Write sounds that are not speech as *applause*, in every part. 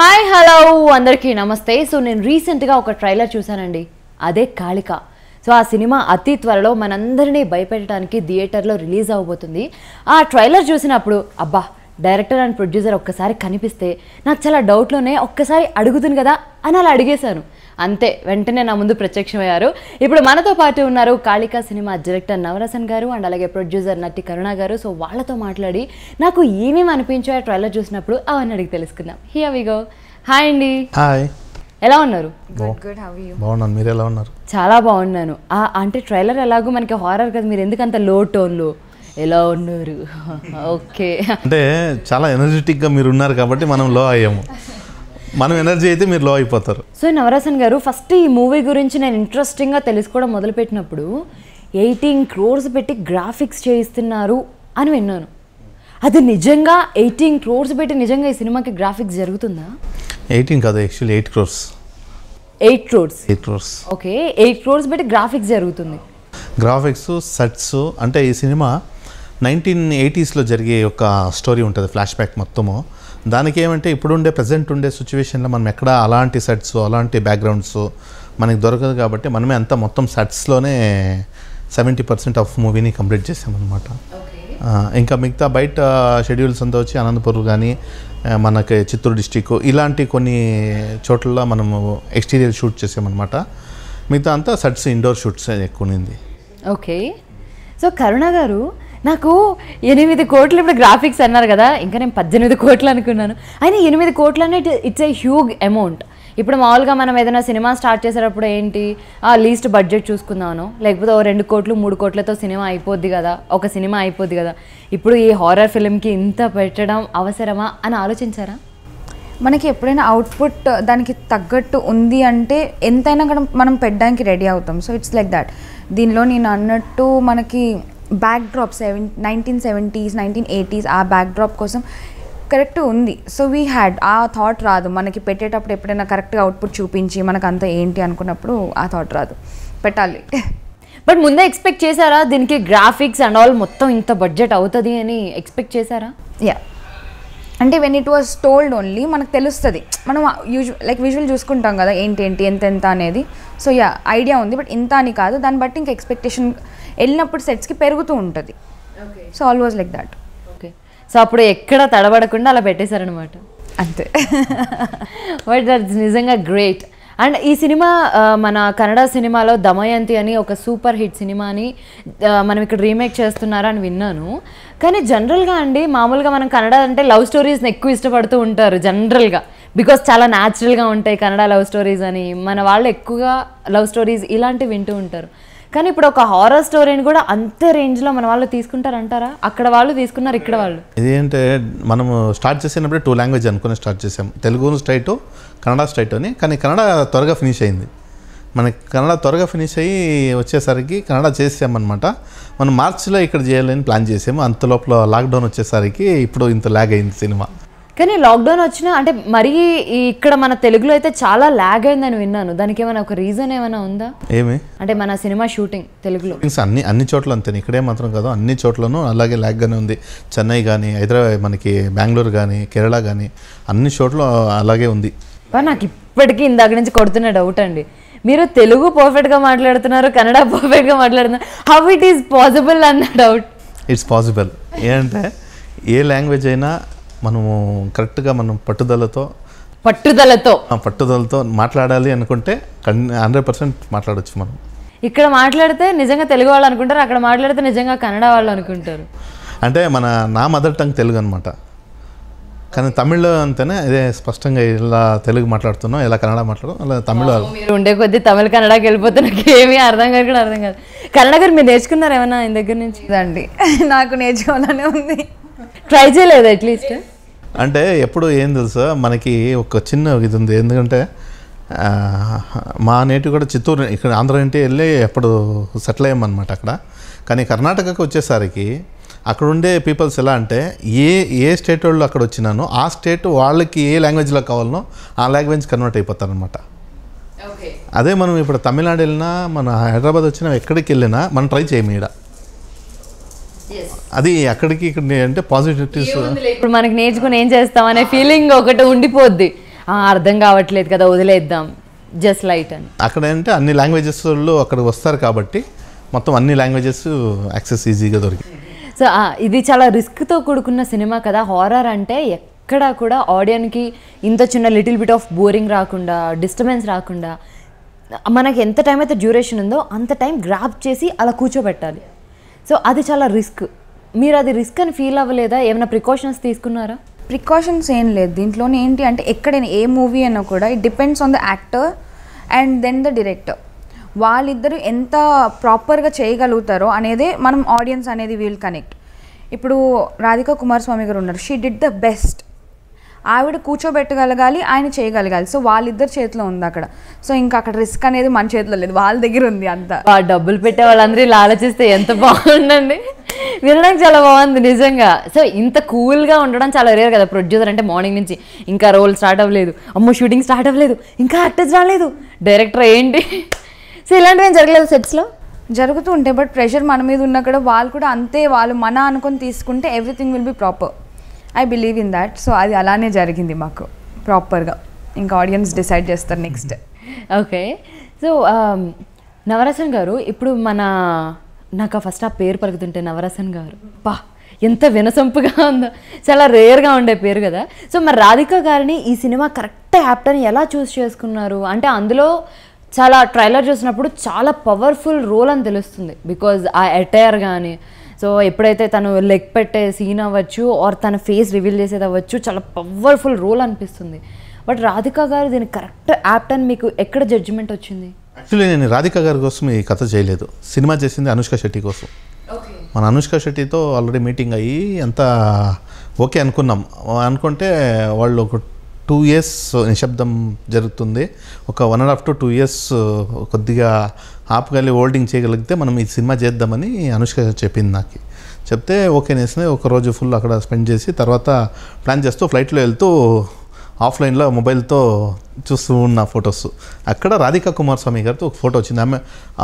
Hi hello అందరికీ నమస్తే so నేను రీసెంట్గా ఒక ట్రైలర్ చూశానండి అదే కాళిక సో ఆ సినిమా అతి త్వరలో మనందరినీ భయపెట్టడానికి థియేటర్లో రిలీజ్ అవ్వబోతుంది ఆ ట్రైలర్ చూసినప్పుడు అబ్బా డైరెక్టర్ అండ్ ప్రొడ్యూసర్ ఒక్కసారి కనిపిస్తే నాకు చాలా డౌట్లోనే ఒక్కసారి అడుగుతుంది కదా అని అలా అడిగేశాను అంతే వెంటనే నా ముందు ప్రత్యక్షమయ్యారు ఇప్పుడు మనతో పాటు ఉన్నారు కాళికా సినిమా డైరెక్టర్ నవరసన్ గారు అండ్ అలాగే ప్రొడ్యూసర్ నటి కరుణ గారు సో వాళ్ళతో మాట్లాడి నాకు ఏమేమి అనిపించాయో ట్రైలర్ చూసినప్పుడు అవన్నీ అడిగి తెలుసుకుందాం హియర్ వి గో హాయ్ అండి హాయ్ ఎలా ఉన్నారు బాగున్నాను మీరు ఎలా ఉన్నారు చాలా బాగున్నాను అంటే ట్రైలర్ ఎలాగో మనకి హారర్ కదా మీరు ఎందుకంత లో టోన్లు ఎలా ఉన్నారు ఓకే *laughs* అంటే చాలా ఎనర్జెటిక్గా మీరు ఉన్నారు కాబట్టి మనం లో అయ్యాము మనం ఎనర్జీ అయితే మీరు లో అయిపోతారు సో నవరాసన్ గారు ఫస్ట్ ఈ మూవీ గురించి నేను ఇంట్రెస్టింగ్గా తెలుసుకోవడం మొదలుపెట్టినప్పుడు ఎయిటీన్ క్రోర్స్ పెట్టి గ్రాఫిక్స్ చేయిస్తున్నారు అని విన్నాను అది నిజంగా ఎయిటీన్ క్రోర్స్ పెట్టి నిజంగా ఈ సినిమాకి గ్రాఫిక్స్ జరుగుతుందా ఎయిటీన్ కాదు actually eight crores eight crores eight crores okay eight crores పెట్టి గ్రాఫిక్స్ జరుగుతుంది గ్రాఫిక్స్ సెట్స్ అంటే ఈ సినిమా నైన్టీన్ ఎయిటీస్లో జరిగే ఒక స్టోరీ ఉంటుంది ఫ్లాష్ బ్యాక్ మొత్తము దానికి ఏమంటే ఇప్పుడు ఉండే ప్రజెంట్ ఉండే సిచ్యువేషన్లో మనం ఎక్కడ అలాంటి సెట్స్ అలాంటి బ్యాక్గ్రౌండ్స్ మనకి దొరకదు కాబట్టి మనమే అంతా మొత్తం సెట్స్లోనే సెవెంటీ పర్సెంట్ ఆఫ్ మూవీని కంప్లీట్ చేసామన్నమాట ఇంకా మిగతా బయట షెడ్యూల్స్ అంతా వచ్చి అనంతపూర్ కానీ మనకి చిత్తూరు డిస్టిక్ ఇలాంటి కొన్ని చోట్లలో మనము ఎక్స్టీరియర్ షూట్ చేసామన్నమాట మిగతా అంతా సెట్స్ ఇండోర్ షూట్స్ ఎక్కువ ఓకే సో కరుణ గారు నాకు ఎనిమిది కోట్లు ఇప్పుడు గ్రాఫిక్స్ అన్నారు కదా ఇంకా నేను పద్దెనిమిది కోట్లు అనుకున్నాను అయినా ఎనిమిది కోట్లు అనే ఇట్స్ ఏ హ్యూగ్ అమౌంట్ ఇప్పుడు మామూలుగా మనం ఏదైనా సినిమా స్టార్ట్ చేసేటప్పుడు ఏంటి ఆ లీస్ట్ బడ్జెట్ చూసుకుందామను లేకపోతే ఓ రెండు కోట్లు మూడు కోట్లతో సినిమా అయిపోద్ది కదా ఒక సినిమా అయిపోద్ది కదా ఇప్పుడు ఈ హారర్ ఫిల్మ్కి ఇంత పెట్టడం అవసరమా అని ఆలోచించారా మనకి ఎప్పుడైనా అవుట్పుట్ దానికి తగ్గట్టు ఉంది అంటే ఎంతైనా కూడా మనం పెట్టడానికి రెడీ అవుతాం సో ఇట్స్ లైక్ దాట్ దీనిలో నేను అన్నట్టు మనకి backdrop seven nineteen seventies nineteen eighties ఆ బ్యాక్ డ్రాప్ కోసం కరెక్ట్ ఉంది సో వీ హ్యాడ్ ఆ థాట్ రాదు మనకి పెట్టేటప్పుడు ఎప్పుడైనా కరెక్ట్గా అవుట్పుట్ చూపించి మనకు అంతా ఏంటి అనుకున్నప్పుడు ఆ థాట్ రాదు పెట్టాలి బట్ ముందే ఎక్స్పెక్ట్ చేశారా దీనికి గ్రాఫిక్స్ అండ్ ఆల్ మొత్తం ఇంత బడ్జెట్ అవుతుంది అని ఎక్స్పెక్ట్ చేశారా యా అంటే when it was told only మనకు తెలుస్తుంది మనం యూజువల్ లైక్ విజువల్ చూసుకుంటాం కదా ఏంటి ఏంటి ఎంత ఎంత అనేది సో యా ఐడియా ఉంది బట్ ఇంత అని కాదు దాన్ని బట్టి ఇంకా ఎక్స్పెక్టేషన్ వెళ్ళినప్పుడు సెట్స్కి పెరుగుతూ ఉంటుంది so always like that okay so అప్పుడు ఎక్కడ తడబడకుండా అలా పెట్టేశారనమాట అంతే బట్ *laughs* దట్స్ నిజంగా గ్రేట్ అండ్ ఈ సినిమా మన కన్నడ సినిమాలో దమయంతి అని ఒక సూపర్ హిట్ సినిమాని మనం ఇక్కడ రీమేక్ చేస్తున్నారని విన్నాను కానీ జనరల్గా అండి మామూలుగా మనం కన్నడ అంటే లవ్ స్టోరీస్ని ఎక్కువ ఇష్టపడుతూ ఉంటారు జనరల్గా బికాస్ చాలా న్యాచురల్గా ఉంటాయి కన్నడ లవ్ స్టోరీస్ అని మన వాళ్ళు ఎక్కువగా లవ్ స్టోరీస్ ఇలాంటివి వింటూ ఉంటారు కానీ ఇప్పుడు ఒక హారర్ స్టోరీని కూడా అంతే రేంజ్లో మన వాళ్ళు తీసుకుంటారంటారా అక్కడ వాళ్ళు తీసుకున్నారు ఇక్కడ వాళ్ళు ఇదేంటే మనం స్టార్ట్ చేసినప్పుడే టూ లాంగ్వేజ్ అనుకుని స్టార్ట్ చేసాం తెలుగు స్ట్రైట్ కన్నడ స్ట్రైట్ అని కానీ కన్నడ త్వరగా ఫినిష్ అయింది మనకి కన్నడ త్వరగా ఫినిష్ అయ్యి వచ్చేసరికి కన్నడ చేసామన్నమాట మనం మార్చిలో ఇక్కడ చేయాలని ప్లాన్ చేసాము అంత లోపల లాక్డౌన్ వచ్చేసరికి ఇప్పుడు ఇంత లాగ్ అయింది సినిమా కానీ లాక్డౌన్ వచ్చిన అంటే మరీ ఇక్కడ మన తెలుగులో అయితే చాలా లాగ్ అయిందని విన్నాను దానికి ఏమైనా ఒక రీజన్ ఏమైనా ఉందా ఏమి అంటే మన సినిమా షూటింగ్ తెలుగులో అన్ని అన్ని చోట్ల అంతే ఇక్కడే మాత్రం కాదు అన్ని చోట్లను అలాగే ల్యాగ్గానే ఉంది చెన్నై కానీ హైదరాబాద్ మనకి బెంగళూరు కానీ కేరళ కానీ అన్ని చోట్ల అలాగే ఉంది నాకు ఇప్పటికీ ఇందాక నుంచి కొడుతున్న డౌట్ అండి మీరు తెలుగు పర్ఫెక్ట్గా మాట్లాడుతున్నారు కన్నడ గా మాట్లాడుతున్నారు హౌ ఇట్ ఈస్ పాసిబుల్ అన్న డౌట్ ఇట్స్ పాసిబుల్ ఏంటంటే ఏ లాంగ్వేజ్ అయినా మనము కరెక్ట్గా మనం పట్టుదలతో పట్టుదలతో పట్టుదలతో మాట్లాడాలి అనుకుంటే హండ్రెడ్ పర్సెంట్ మాట్లాడచ్చు మనం ఇక్కడ మాట్లాడితే నిజంగా తెలుగు వాళ్ళు అనుకుంటారు అక్కడ మాట్లాడితే నిజంగా కన్నడ వాళ్ళు అనుకుంటారు అంటే మన నా మదర్ టంగ్ తెలుగు అనమాట కానీ తమిళ్లో అంతేనే ఇదే స్పష్టంగా ఇలా తెలుగు మాట్లాడుతున్నాం ఇలా కన్నడ మాట్లాడడం అలా తమిళ మీరు ఉండే కొద్దీ తమిళ కన్నడకి వెళ్ళిపోతే నాకు ఏమీ అర్థం కాదు కూడా అర్థం కాదు కన్నడ గారు మీరు నేర్చుకున్నారు ఏమన్నా దగ్గర నుంచి అండి *laughs* నాకు నేర్చుకోవాలనే ఉంది ట్రై చేయలేదు అట్లీస్ట్ అంటే ఎప్పుడు ఏం తెలుసా మనకి ఒక చిన్న ఇది ఉంది ఎందుకంటే మా నేటి కూడా చిత్తూరు ఇక్కడ ఆంధ్ర ఇంటి వెళ్ళి ఎప్పుడు సెటిల్ అయ్యామన్నమాట అక్కడ కానీ కర్ణాటకకు వచ్చేసరికి అక్కడ ఉండే పీపుల్స్ ఎలా అంటే ఏ ఏ స్టేట్ వాళ్ళు అక్కడ వచ్చినానో ఆ స్టేట్ వాళ్ళకి ఏ లాంగ్వేజ్లో కావాలనో ఆ లాంగ్వేజ్ కన్వర్ట్ అయిపోతారనమాట అదే మనం ఇప్పుడు తమిళనాడు వెళ్ళినా మన హైదరాబాద్ వచ్చినా ఎక్కడికి వెళ్ళినా మనం ట్రై చేయము ఇక్కడ అది అక్కడికి ఇక్కడ అంటే పాజిటివిటీస్ ఇప్పుడు మనకి నేర్చుకుని ఏం చేస్తాం అనే ఫీలింగ్ ఒకటి ఉండిపోద్ది అర్థం కావట్లేదు కదా వదిలేద్దాం జస్ట్ లైట్ అని అక్కడ ఏంటంటే అన్ని లాంగ్వేజెస్ వాళ్ళు అక్కడ వస్తారు కాబట్టి మొత్తం అన్ని లాంగ్వేజెస్ యాక్సెస్ ఈజీగా దొరికి సో ఇది చాలా రిస్క్తో కూడుకున్న సినిమా కదా హారర్ అంటే ఎక్కడా కూడా ఆడియన్కి ఇంత చిన్న లిటిల్ బిట్ ఆఫ్ బోరింగ్ రాకుండా డిస్టర్బెన్స్ రాకుండా మనకి ఎంత టైం అయితే డ్యూరేషన్ ఉందో అంత టైం గ్రాప్ చేసి అలా కూర్చోబెట్టాలి సో అది చాలా రిస్క్ మీరు అది రిస్క్ అని ఫీల్ అవ్వలేదా ఏమైనా ప్రికాషన్స్ తీసుకున్నారా ప్రికాషన్స్ ఏం లేదు దీంట్లోనే ఏంటి అంటే ఎక్కడైనా ఏ మూవీ అయినా కూడా it depends on the actor and then the director వాళ్ళిద్దరు ఎంత ప్రాపర్గా చేయగలుగుతారో అనేది మనం ఆడియన్స్ అనేది వీల్ కనెక్ట్ ఇప్పుడు రాధికా కుమార్ స్వామి గారు ఉన్నారు షీ డిడ్ ద బెస్ట్ ఆవిడ కూర్చోబెట్టగలగాలి ఆయన చేయగలగాలి సో వాళ్ళిద్దరు చేతిలో ఉంది అక్కడ సో ఇంకా అక్కడ రిస్క్ అనేది మన చేతిలో లేదు వాళ్ళ దగ్గర ఉంది అంత డబ్బులు పెట్టే వాళ్ళందరూ ఇలా ఆలోచిస్తే ఎంత *laughs* బాగుండండి వినడానికి చాలా బాగుంది నిజంగా సో ఇంత కూల్గా ఉండడం చాలా రేరు కదా ప్రొడ్యూసర్ అంటే మార్నింగ్ నుంచి ఇంకా రోల్ స్టార్ట్ అవ్వలేదు అమ్మో షూటింగ్ స్టార్ట్ అవ్వలేదు ఇంకా యాక్టర్స్ రాలేదు డైరెక్టర్ ఏంటి సో ఇలాంటివి ఏం జరగలేదు సెట్స్లో జరుగుతూ ఉంటాయి బట్ ప్రెషర్ మన మీద ఉన్న కూడా వాళ్ళు కూడా అంతే వాళ్ళు మన అనుకొని తీసుకుంటే everything will be proper I believe in that so అది అలానే జరిగింది మాకు ప్రాపర్గా ఇంకా ఆడియన్స్ డిసైడ్ చేస్తారు నెక్స్ట్ ఓకే సో నవరసన్ గారు ఇప్పుడు మన నాకు ఫస్ట్ ఆ పేరు పలుకుతుంటే నవరసన్ గారు బా ఎంత వినసొంపుగా ఉందో చాలా రేర్గా ఉండే పేరు కదా సో మరి రాధిక గారిని ఈ సినిమా కరెక్ట్ యాప్టర్ని ఎలా చూస్ చేసుకున్నారు అంటే అందులో చాలా ట్రైలర్ చూసినప్పుడు చాలా పవర్ఫుల్ రోల్ అని తెలుస్తుంది బికాజ్ ఆ అటైర్ కానీ సో ఎప్పుడైతే తను లెగ్ పెట్టే సీన్ అవ్వచ్చు ఆర్ తన ఫేస్ రివీల్ చేసేది అవ్వచ్చు చాలా పవర్ఫుల్ రోల్ అనిపిస్తుంది బట్ రాధిక గారు దీని కరెక్ట్ యాప్ట్ అని మీకు ఎక్కడ జడ్జిమెంట్ వచ్చింది యాక్చువల్లీ నేను రాధిక గారి కోసం ఈ కథ చేయలేదు సినిమా చేసింది అనుష్క శెట్టి కోసం మన అనుష్క శెట్టితో ఆల్రెడీ మీటింగ్ అయ్యి అంతా ఓకే అనుకున్నాం అనుకుంటే వాళ్ళు ఒక టూ ఇయర్స్ నిశ్శబ్దం జరుగుతుంది ఒక one and half to two years కొద్దిగా ఆపగలి హోల్డింగ్ చేయగలిగితే మనం ఈ సినిమా చేద్దామని అనుష్క చెప్పింది నాకు చెప్తే ఓకే నేసిన ఒక రోజు ఫుల్ అక్కడ స్పెండ్ చేసి తర్వాత ప్లాన్ చేస్తూ ఫ్లైట్లో వెళ్తూ ఆఫ్లైన్లో మొబైల్తో చూస్తూ ఉన్న ఫొటోస్ అక్కడ రాధికా కుమార్ స్వామి గారితో ఒక ఫోటో వచ్చింది ఆమె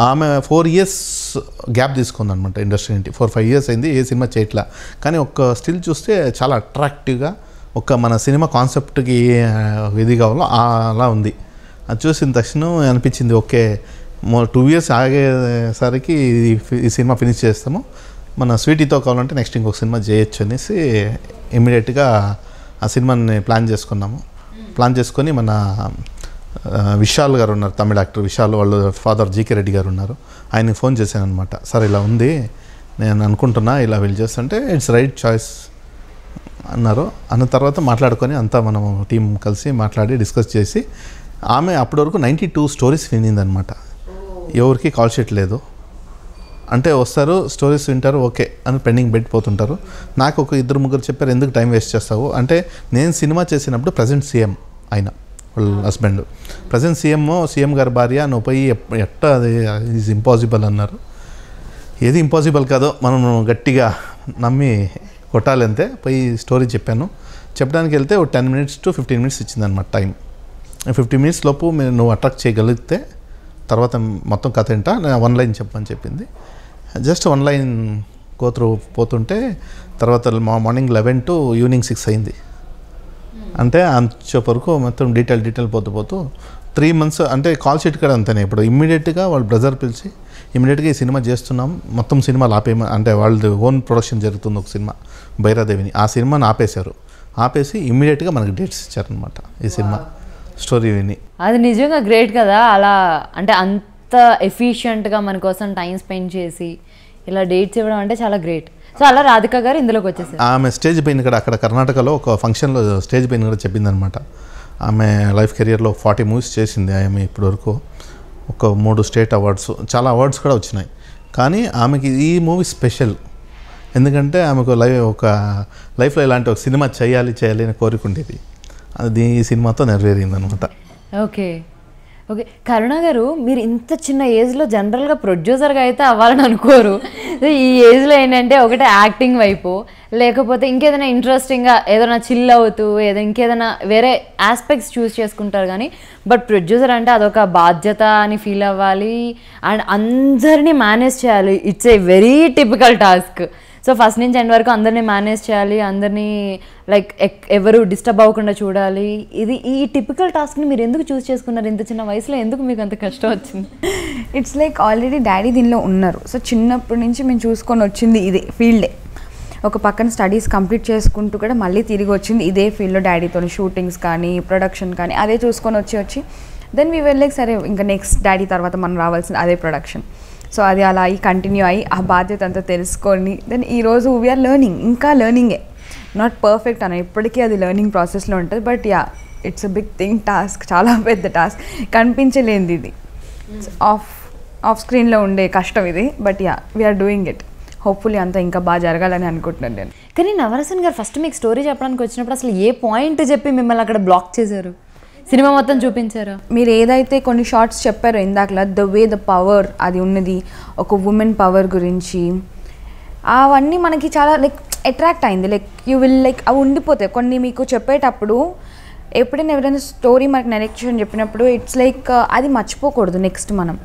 ఆమె ఫోర్ ఇయర్స్ గ్యాప్ తీసుకుంది అనమాట ఇండస్ట్రీ నుండి ఫోర్ ఫైవ్ ఇయర్స్ అయింది ఏ సినిమా చేయట్లా కానీ ఒక స్టిల్ చూస్తే చాలా అట్రాక్టివ్గా ఒక మన సినిమా కాన్సెప్ట్కి ఇది కావాలో అలా ఉంది అది చూసిన తక్షణం అనిపించింది ఓకే టూ ఇయర్స్ ఆగేసరికి ఈ సినిమా ఫినిష్ చేస్తాము మన స్వీటీతో కావాలంటే నెక్స్ట్ ఇంకొక సినిమా చేయొచ్చు అనేసి ఇమీడియట్గా ఆ సినిమాని ప్లాన్ చేసుకున్నాము ప్లాన్ చేసుకొని మన విశాల్ గారు ఉన్నారు తమిళ యాక్టర్ విశాల్ వాళ్ళు ఫాదర్ జీకే రెడ్డి గారు ఉన్నారు ఆయనకి ఫోన్ చేశాను అనమాట సార్ ఇలా ఉంది నేను అనుకుంటున్నా ఇలా వీళ్ళు చేస్తుంటే ఇట్స్ రైట్ చాయిస్ అన్నారు అన్న తర్వాత మాట్లాడుకొని అంతా మనం టీం కలిసి మాట్లాడి డిస్కస్ చేసి ఆమె అప్పటి వరకు నైంటీ టూ స్టోరీస్ వినిందనమాట ఎవరికి కాల్ షీట్ లేదు అంటే వస్తారు స్టోరీస్ వింటారు ఓకే అని పెండింగ్ పెట్టిపోతుంటారు నాకు ఒక ఇద్దరు ముగ్గురు చెప్పారు ఎందుకు టైం వేస్ట్ చేస్తావు అంటే నేను సినిమా చేసినప్పుడు ప్రజెంట్ సీఎం ఆయన వాళ్ళ హస్బెండ్ ప్రజెంట్ సీఎం సీఎం గారి భార్య నువ్వు పోయి ఎట్ట అది ఈజ్ ఇంపాసిబుల్ అన్నారు ఏది ఇంపాసిబుల్ కాదో మనం గట్టిగా నమ్మి కొట్టాలంతే పోయి స్టోరీ చెప్పాను చెప్పడానికి వెళ్తే ఒక ten minutes to fifteen minutes ఇచ్చిందనమాట టైం ఫిఫ్టీన్ మినిట్స్ లోపు మీరు నువ్వు అట్రాక్ట్ చేయగలిగితే తర్వాత మొత్తం కథ ఏంటా వన్ లైన్ చెప్పమని చెప్పింది జస్ట్ వన్ లైన్ కోతురు పోతుంటే తర్వాత మా morning eleven to evening six అయింది అంటే అంతసేపు వరకు మొత్తం డీటెయిల్ డీటెయిల్ పోతూ పోతూ త్రీ మంత్స్ అంటే కాల్ షీట్ కూడా అంతేనే ఇప్పుడు ఇమ్మీడియట్గా వాళ్ళు బ్రదర్ పిలిచి ఇమ్మీడియట్గా ఈ సినిమా చేస్తున్నాం మొత్తం సినిమా ఆపేయమ అంటే వాళ్ళది ఓన్ ప్రొడక్షన్ జరుగుతుంది ఒక సినిమా భైరాదేవిని ఆ సినిమాను ఆపేశారు ఆపేసి ఇమ్మీడియట్గా మనకి డేట్స్ ఇచ్చారనమాట ఈ సినిమా స్టోరీ విని అది నిజంగా గ్రేట్ కదా అలా అంటే అంత ఎఫిషియంట్గా మన కోసం టైం స్పెండ్ చేసి ఇలా డేట్స్ ఇవ్వడం అంటే చాలా గ్రేట్ సో అలా రాధిక గారు ఇందులోకి వచ్చేసి ఆమె స్టేజ్ పోయింది ఇక్కడ అక్కడ కర్ణాటకలో ఒక ఫంక్షన్లో స్టేజ్ పోయింది కూడా చెప్పింది అనమాట ఆమె లైఫ్ కెరియర్లో ఫార్టీ మూవీస్ చేసింది ఆమె ఇప్పటివరకు ఒక మూడు స్టేట్ అవార్డ్స్ చాలా అవార్డ్స్ కూడా వచ్చినాయి కానీ ఆమెకి ఈ మూవీ స్పెషల్ ఎందుకంటే ఆమెకు లైవ్ ఒక లైఫ్లో ఇలాంటి ఒక సినిమా చేయాలి చేయాలి అని కోరిక ఉండేది అది ఈ సినిమాతో నెరవేరింది అనమాట ఓకే ఓకే కరుణ గారు మీరు ఇంత చిన్న ఏజ్లో జనరల్గా ప్రొడ్యూసర్గా అయితే అవ్వాలని అనుకోరు ఈ ఏజ్లో ఏంటంటే ఒకటే యాక్టింగ్ వైపు లేకపోతే ఇంకేదైనా ఇంట్రెస్టింగ్గా ఏదైనా చిల్ అవుతూ ఏదో ఇంకేదైనా వేరే ఆస్పెక్ట్స్ చూస్ చేసుకుంటారు కానీ బట్ ప్రొడ్యూసర్ అంటే అదొక బాధ్యత అని ఫీల్ అవ్వాలి అండ్ అందరినీ మేనేజ్ చేయాలి it's a very typical task so first నుంచి ఎండ్ వరకు అందరినీ మేనేజ్ చేయాలి అందరినీ లైక్ ఎవరు డిస్టర్బ్ అవ్వకుండా చూడాలి ఇది ఈ టిపికల్ టాస్క్ని మీరు ఎందుకు చూస్ చేసుకున్నారు ఇంత చిన్న వయసులో ఎందుకు మీకు అంత కష్టం వచ్చింది ఇట్స్ లైక్ ఆల్రెడీ డాడీ దీనిలో ఉన్నారు సో చిన్నప్పటి నుంచి మేము చూసుకొని వచ్చింది ఇదే ఫీల్డే ఒక పక్కన స్టడీస్ కంప్లీట్ చేసుకుంటూ కూడా మళ్ళీ తిరిగి వచ్చింది ఇదే ఫీల్డ్లో డాడీతో షూటింగ్స్ కానీ ప్రొడక్షన్ కానీ అదే చూసుకొని వచ్చి వచ్చి దెన్ వీ వెళ్ళేకి సరే ఇంకా నెక్స్ట్ డాడీ తర్వాత మనం రావాల్సిన అదే ప్రొడక్షన్ సో అది అలా అయ్యి కంటిన్యూ అయ్యి ఆ బాధ్యత అంతా తెలుసుకొని దెన్ ఈరోజు వీఆర్ లెర్నింగ్ ఇంకా లెర్నింగే నాట్ పర్ఫెక్ట్ అన్న ఇప్పటికీ అది లెర్నింగ్ ప్రాసెస్లో ఉంటుంది but yeah it's a big thing task చాలా పెద్ద టాస్క్ కనిపించలేంది ఇది ఆఫ్ ఆఫ్ స్క్రీన్లో ఉండే కష్టం ఇది but yeah we're doing it hopefully అంతా ఇంకా బాగా జరగాలని అనుకుంటున్నాను నేను కానీ నవరసన్ గారు ఫస్ట్ మీకు స్టోరీ చెప్పడానికి వచ్చినప్పుడు అసలు ఏ పాయింట్ చెప్పి మిమ్మల్ని అక్కడ బ్లాక్ చేశారు సినిమా మొత్తం చూపించారు మీరు ఏదైతే కొన్ని షార్ట్స్ చెప్పారో ఇందాకలా ద వే ద పవర్ అది ఉన్నది ఒక ఉమెన్ పవర్ గురించి అవన్నీ మనకి చాలా లైక్ అట్రాక్ట్ అయింది లైక్ యూ విల్ లైక్ అవి ఉండిపోతాయి కొన్ని మీకు చెప్పేటప్పుడు ఎప్పుడైనా ఎవరైనా స్టోరీ మనకి నెరెక్షన్ చెప్పినప్పుడు ఇట్స్ లైక్ అది మర్చిపోకూడదు నెక్స్ట్ మనం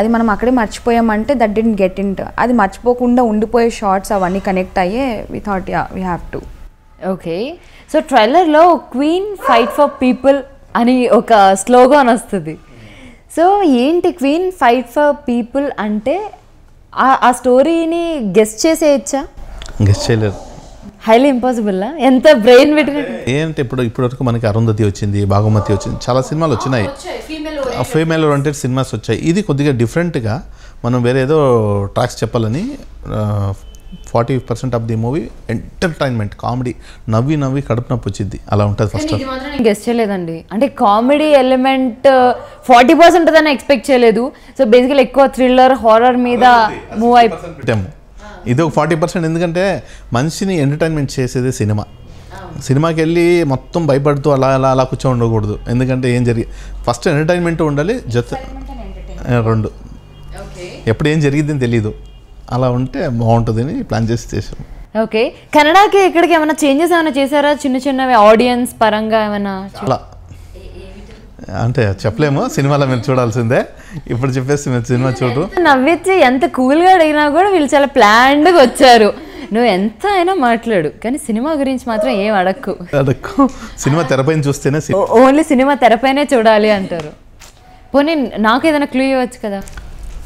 అది మనం అక్కడే మర్చిపోయామంటే దట్ డింట్ గెట్ ఇంట్ అది మర్చిపోకుండా ఉండిపోయే షార్ట్స్ అవన్నీ కనెక్ట్ అయ్యే we thought yeah we have to okay so ట్రైలర్లో క్వీన్ ఫైట్ ఫర్ పీపుల్ అని ఒక స్లోగాన్ వస్తుంది సో ఏంటి క్వీన్ ఫైట్ ఫర్ పీపుల్ అంటే ఆ స్టోరీని గెస్ట్ చేసేయచ్చా గెస్ చేయలేదు హైలీ ఇంపాసిబుల్లా ఎంత బ్రెయిన్ ఏంటి ఏంటంటే ఇప్పుడు ఇప్పటివరకు మనకి అరుంధతి వచ్చింది భాగమతి వచ్చింది చాలా సినిమాలు వచ్చినాయి ఫీమేల్ ఓరియంటెడ్ సినిమాస్ వచ్చాయి ఇది కొద్దిగా డిఫరెంట్గా మనం వేరేదో ట్రాక్స్ చెప్పాలని forty percent of the movie entertainment comedy నవ్వి నవ్వి కడుపు నొప్పి వచ్చింది అలా ఉంటుంది ఫస్ట్ గెస్ట్ చేయలేదండి అంటే comedy element uh, forty percent దాన్ని ఎక్స్పెక్ట్ చేయలేదు సో బేసికల్ ఎక్కువ థ్రిల్లర్ హారర్ మీద మూవ్ అయిపోయాము ఇది ఒక ఫార్టీ పర్సెంట్ ఎందుకంటే మనిషిని ఎంటర్టైన్మెంట్ చేసేది సినిమా సినిమాకి వెళ్ళి మొత్తం భయపడుతూ అలా అలా అలా కూర్చో ఉండకూడదు ఎందుకంటే ఏం జరిగి ఫస్ట్ ఎంటర్టైన్మెంట్ ఉండాలి జత రెండు ఎప్పుడు ఏం జరిగిందని తెలియదు అలా ఉంటే బాగుంటుందని ప్లాన్ చేసి చేసాం ఓకే కెనడాకి ఇక్కడికి ఏమైనా చేంజెస్ ఏమైనా చేశారా చిన్న చిన్నవి ఆడియన్స్ పరంగా ఏమైనా చాలా అంటే చెప్పలేము సినిమాలో మీరు చూడాల్సిందే ఇప్పుడు చెప్పేసి మీరు సినిమా చూడు నవ్వించి ఎంత కూల్గా అడిగినా కూడా వీళ్ళు చాలా ప్లాన్డ్గా వచ్చారు నువ్వు ఎంత అయినా మాట్లాడు కానీ సినిమా గురించి మాత్రం ఏం అడక్కు అడక్కు సినిమా తెరపైన చూస్తేనే ఓన్లీ సినిమా తెరపైనే చూడాలి అంటారు పోనీ నాకు ఏదైనా క్లూ ఇవ్వచ్చు కదా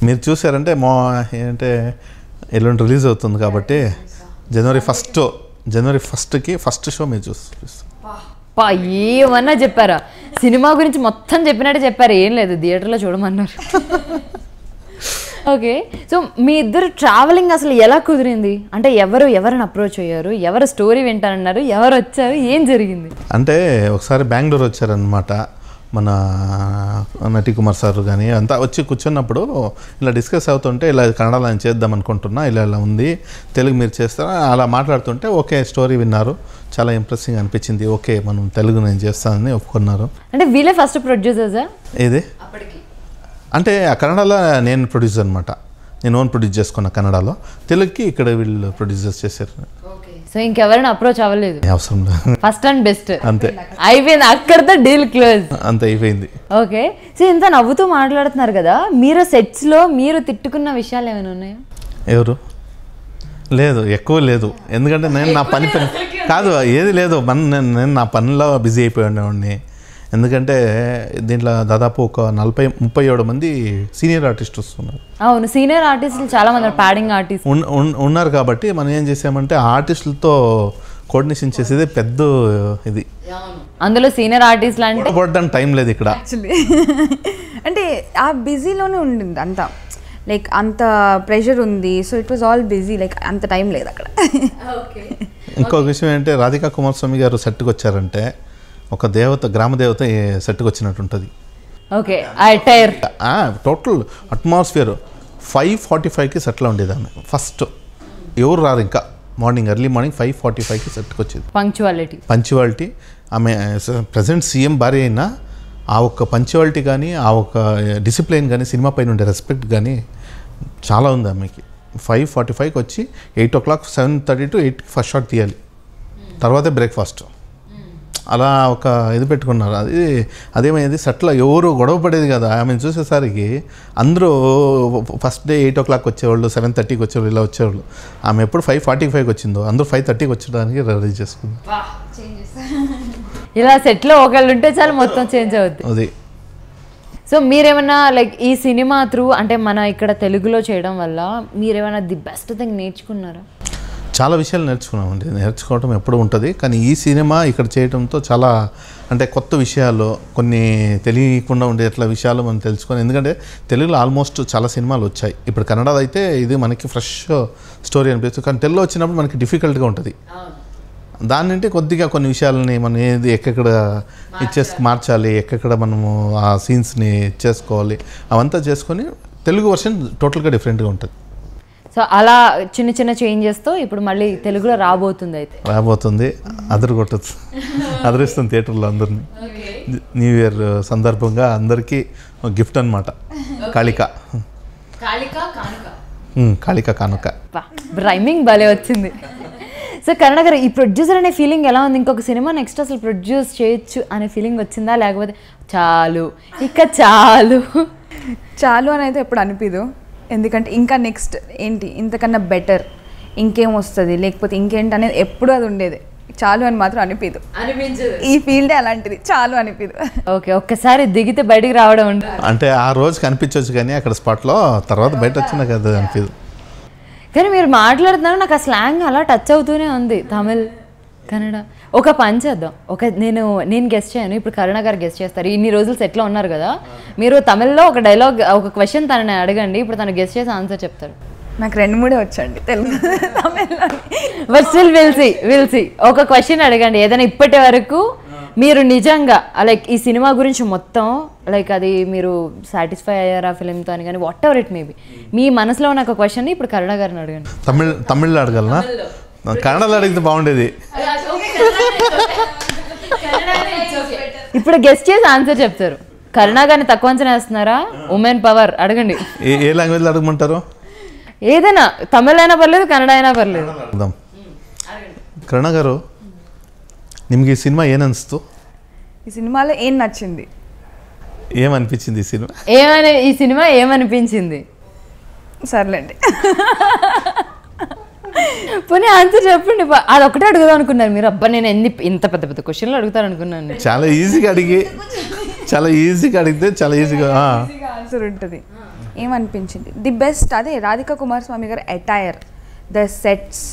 మీరు చూసారంటే మా ఏంటంటే ఎల్లుండి రిలీజ్ అవుతుంది కాబట్టి జనవరి ఫస్ట్ జనవరి ఫస్ట్కి ఫస్ట్ షో మీరు చూస్తారు ఏమన్నా చెప్పారా సినిమా గురించి మొత్తం చెప్పినట్టే చెప్పారు ఏం లేదు థియేటర్లో చూడమన్నారు ఓకే సో మీ ఇద్దరు ట్రావెలింగ్ అసలు ఎలా కుదిరింది అంటే ఎవరు ఎవరిని అప్రోచ్ అయ్యారు ఎవరు స్టోరీ వింటానన్నారు ఎవరు వచ్చారు ఏం జరిగింది అంటే ఒకసారి బెంగళూరు వచ్చారనమాట మన నటి కుమార్ సార్ కానీ అంతా వచ్చి కూర్చున్నప్పుడు ఇలా డిస్కస్ అవుతుంటే ఇలా కన్నడలో నేను చేద్దాం అనుకుంటున్నా ఇలా ఇలా ఉంది తెలుగు మీరు చేస్తారా అలా మాట్లాడుతుంటే ఓకే స్టోరీ విన్నారు చాలా ఇంప్రెస్సింగ్ అనిపించింది ఓకే మనం తెలుగు నేను చేస్తానని ఒప్పుకున్నారు అంటే వీళ్ళే ఫస్ట్ ప్రొడ్యూసర్సా ఏది అంటే కన్నడలో నేను ప్రొడ్యూసర్ అనమాట నేను ఓన్ ప్రొడ్యూస్ చేసుకున్నా కన్నడలో తెలుగుకి ఇక్కడ వీళ్ళు ప్రొడ్యూసర్స్ చేశారు సో ఇంకెవరైనా అప్రోచ్ అవ్వలేదు అవసరం లేదు ఫస్ట్ అండ్ బెస్ట్ అంతే అయిపోయింది అక్కడతో డీల్ క్లోజ్ అంత అయిపోయింది ఓకే సో ఇంత నవ్వుతూ మాట్లాడుతున్నారు కదా మీరు సెట్స్ లో మీరు తిట్టుకున్న విషయాలు ఏమైనా ఉన్నాయా ఎవరు లేదు ఎక్కువ లేదు ఎందుకంటే నేను నా పని కాదు ఏది లేదు మన నేను నా పనిలో బిజీ అయిపోయి ఉండేవాడిని ఎందుకంటే దీంట్లో దాదాపు ఒక నలభై ముప్పై ఏడు మంది సీనియర్ ఆర్టిస్ట్ వస్తున్నారు అవును సీనియర్ ఆర్టిస్టులు చాలా మంది ప్యాడింగ్ ఆర్టిస్ట్ ఉన్నారు కాబట్టి మనం ఏం చేసామంటే ఆర్టిస్టులతో కోఆర్డినేషన్ చేసేది పెద్ద ఇది అందులో సీనియర్ ఆర్టిస్ట్లు అంటే పడడానికి టైం లేదు ఇక్కడ *laughs* అంటే ఆ బిజీలోనే ఉండింది అంతా లైక్ అంత ప్రెషర్ ఉంది so it was all busy like అంత టైం లేదు అక్కడ ఇంకొక విషయం ఏంటంటే రాధికా కుమారస్వామి గారు సెట్కి వచ్చారంటే ఒక దేవత గ్రామదేవత సెట్కి వచ్చినట్టు ఉంటుంది okay attire total atmosphere five forty ఫైవ్కి సెటిల్ ఉండేదాన్ని ఫస్ట్ ఎవరు రారు ఇంకా morning early morning five forty ఫైవ్కి సెట్కి వచ్చేది పంచువాలిటీ పంచువాలిటీ ఆమె ప్రజెంట్ సీఎం భార్య అయినా ఆ ఒక్క పంచువాలిటీ కానీ ఆ ఒక్క డిసిప్లిన్ కానీ సినిమా పైన ఉండే రెస్పెక్ట్ కానీ చాలా ఉంది ఆమెకి ఫైవ్ ఫార్టీ ఫైవ్కి వచ్చి eight o'clock seven thirty to ఎయిట్కి ఫస్ట్ షాట్ తీయాలి hmm. తర్వాతే బ్రేక్ఫాస్ట్ అలా ఒక ఇది పెట్టుకున్నారు అది అదేమైంది సట్ల ఎవరు గొడవ పడేది కదా ఆమెను చూసేసరికి అందరూ first day eight o'clock వచ్చేవాళ్ళు సెవెన్ థర్టీకి వచ్చేవాళ్ళు ఇలా వచ్చేవాళ్ళు ఆమె ఎప్పుడు ఫైవ్ ఫార్టీ ఫైవ్కి వచ్చిందో అందరూ ఫైవ్ థర్టీకి వచ్చడానికి రెడీ చేసుకుంది ఇలా సెట్లో ఒకళ్ళు ఉంటే చాలు మొత్తం చేంజ్ అవుతుంది అది సో మీరేమన్నా లైక్ ఈ సినిమా త్రూ అంటే మన ఇక్కడ తెలుగులో చేయడం వల్ల మీరేమైనా ది బెస్ట్ థింగ్ నేర్చుకున్నారా చాలా విషయాలు నేర్చుకున్నామండి నేర్చుకోవటం ఎప్పుడు ఉంటుంది కానీ ఈ సినిమా ఇక్కడ చేయడంతో చాలా అంటే కొత్త విషయాలు కొన్ని తెలియకుండా ఉండే అట్లా విషయాలు మనం తెలుసుకొని ఎందుకంటే తెలుగులో ఆల్మోస్ట్ చాలా సినిమాలు వచ్చాయి ఇప్పుడు కన్నడలో అయితే ఇది మనకి ఫ్రెష్ స్టోరీ అనిపిస్తుంది కానీ తెలుగు వచ్చినప్పుడు మనకి డిఫికల్ట్గా ఉంటుంది నుండి కొద్దిగా కొన్ని విషయాలని మనం ఏది ఎక్కడ ఇచ్చేసి మార్చాలి ఎక్కడ మనము ఆ సీన్స్ని చేసుకోవాలి అవంతా చేసుకొని తెలుగు వర్షన్ టోటల్గా డిఫరెంట్గా ఉంటుంది సో అలా చిన్న చిన్న చేంజెస్తో ఇప్పుడు మళ్ళీ తెలుగులో రాబోతుంది అయితే రాబోతుంది అదరు కొట్టచ్చు అదరిస్తుంది థియేటర్లో అందరినీ న్యూ ఇయర్ సందర్భంగా అందరికీ గిఫ్ట్ అనమాట కాళిక కాళిక కానుక రైమింగ్ భలే వచ్చింది సో కరుణ గారు ఈ ప్రొడ్యూసర్ అనే ఫీలింగ్ ఎలా ఉంది ఇంకొక సినిమా నెక్స్ట్ అసలు ప్రొడ్యూస్ చేయొచ్చు అనే ఫీలింగ్ వచ్చిందా లేకపోతే చాలు ఇక చాలు చాలు అని అయితే ఎప్పుడు అనిపిదు ఎందుకంటే ఇంకా నెక్స్ట్ ఏంటి ఇంతకన్నా బెటర్ ఇంకేం వస్తుంది లేకపోతే ఇంకేంటి అనేది ఎప్పుడు అది ఉండేది చాలు అని మాత్రం అనిపించదు అనిపించదు ఈ ఫీల్డే అలాంటిది చాలు అనిపించదు ఓకే ఒక్కసారి దిగితే బయటికి రావడం అంటే ఆ రోజు కనిపించవచ్చు కానీ అక్కడ స్పాట్లో తర్వాత బయట వచ్చిన కదా అనిపించదు కానీ మీరు మాట్లాడుతున్నారు నాకు ఆ స్లాంగ్ అలా టచ్ అవుతూనే ఉంది తమిళ్ కన్నడ ఒక పని చేద్దాం ఒక నేను నేను గెస్ట్ చేయను ఇప్పుడు కరుణ గారు గెస్ట్ చేస్తారు ఇన్ని రోజులు సెట్లో ఉన్నారు కదా మీరు తమిళ్లో ఒక డైలాగ్ ఒక క్వశ్చన్ తనని అడగండి ఇప్పుడు తను గెస్ట్ చేసి ఆన్సర్ చెప్తారు నాకు రెండు మూడే వచ్చండి తెలుగు విల్సి విల్సి ఒక క్వశ్చన్ అడగండి ఏదైనా ఇప్పటి వరకు మీరు నిజంగా లైక్ ఈ సినిమా గురించి మొత్తం లైక్ అది మీరు సాటిస్ఫై అయ్యారా ఫిలింతో అని కానీ వాట్ ఎవర్ ఇట్ మేబీ మీ మనసులో ఉన్న ఒక క్వశ్చన్ ఇప్పుడు కరుణ గారిని అడగండి తమిళ్ తమిళ్లో అడగలనా కన్నడలో అడిగితే బాగుండేది ఇప్పుడు గెస్ట్ చేసి ఆన్సర్ చెప్తారు కరుణా గారిని తక్కువ అంచనా వేస్తున్నారా ఉమెన్ పవర్ అడగండి ఏ లాంగ్వేజ్లో అడగమంటారు ఏదైనా తమిళ అయినా పర్లేదు కన్నడ అయినా పర్లేదు కరుణ గారు నిಮಗೆ ఈ సినిమా ఏననిస్తూ ఈ సినిమాలో ఏం నచ్చింది ఏమనిపించింది ఈ సినిమా ఏమని ఈ సినిమా ఏమనిపించింది సర్లేండి పోనీ ఆన్సర్ చెప్పండి అది ఒకటే అడుగుదాం అనుకున్నారు మీరు అబ్బా నేను ఎన్ని ఇంత పెద్ద పెద్ద క్వశ్చన్లు అడుగుతాను అనుకున్నాను చాలా ఈజీగా అడిగి చాలా ఈజీగా అడిగితే చాలా ఈజీగా ఆన్సర్ ఉంటుంది ఏమనిపించింది ది బెస్ట్ అదే రాధిక కుమార్ స్వామి గారు attire the sets